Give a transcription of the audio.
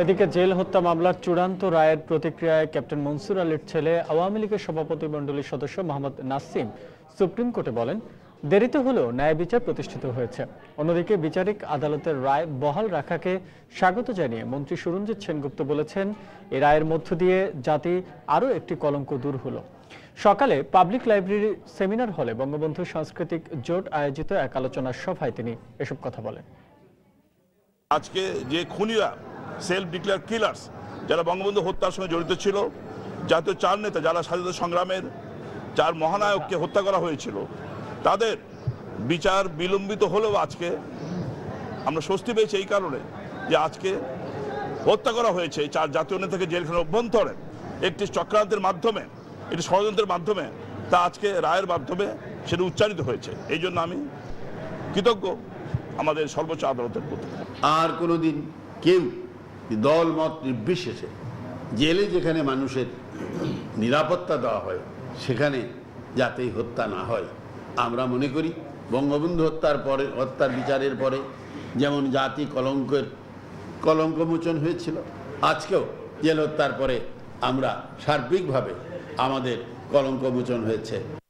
এদিকে জেল হত্যা মামলার চূড়ান্ত রায়ের প্রতিক্রিয়ায় ক্যাপ্টেন মনসুর আলীর ছেলে আওয়ামী লীগের সভাপতি মন্ডলীর সদস্য মোহাম্মদ নাসিম সুপ্রিম কোর্টে বলেন দেরিতে হলেও ন্যায় বিচার প্রতিষ্ঠিত হয়েছে অন্যদিকে বিচারিক আদালতের রায় বহাল রাখাকে স্বাগত জানিয়ে মন্ত্রী সুরঞ্জিত সেনগুপ্ত বলেছেন এ রায়ের মধ্য দিয়ে জাতি আরও একটি কলঙ্ক দূর হল সকালে পাবলিক লাইব্রেরি সেমিনার হলে বঙ্গবন্ধু সাংস্কৃতিক জোট আয়োজিত এক আলোচনা সভায় তিনি এসব কথা বলেন আজকে যে খুনিরা সেলফ ডিক্লেয়ার কিলার্স যারা বঙ্গবন্ধু হত্যার সঙ্গে জড়িত ছিল জাতীয় চার নেতা যারা স্বাধীনতা সংগ্রামের চার মহানায়ককে হত্যা করা হয়েছিল তাদের বিচার বিলম্বিত হলেও আজকে আমরা স্বস্তি পেয়েছি এই কারণে যে আজকে হত্যা করা হয়েছে চার জাতীয় নেতাকে জেলখানার অভ্যন্তরে একটি চক্রান্তের মাধ্যমে একটি ষড়যন্ত্রের মাধ্যমে তা আজকে রায়ের মাধ্যমে সেটা উচ্চারিত হয়েছে এই জন্য আমি কৃতজ্ঞ আমাদের সর্বোচ্চ আদালতের প্রতি আর কোনোদিন কেউ দল মত নির্বিশেষে জেলে যেখানে মানুষের নিরাপত্তা দেওয়া হয় সেখানে যাতে হত্যা না হয় আমরা মনে করি বঙ্গবন্ধু হত্যার পরে হত্যার বিচারের পরে যেমন জাতি কলঙ্কের কলঙ্কমোচন হয়েছিল আজকেও জেল হত্যার পরে আমরা সার্বিকভাবে আমাদের কলঙ্কমোচন হয়েছে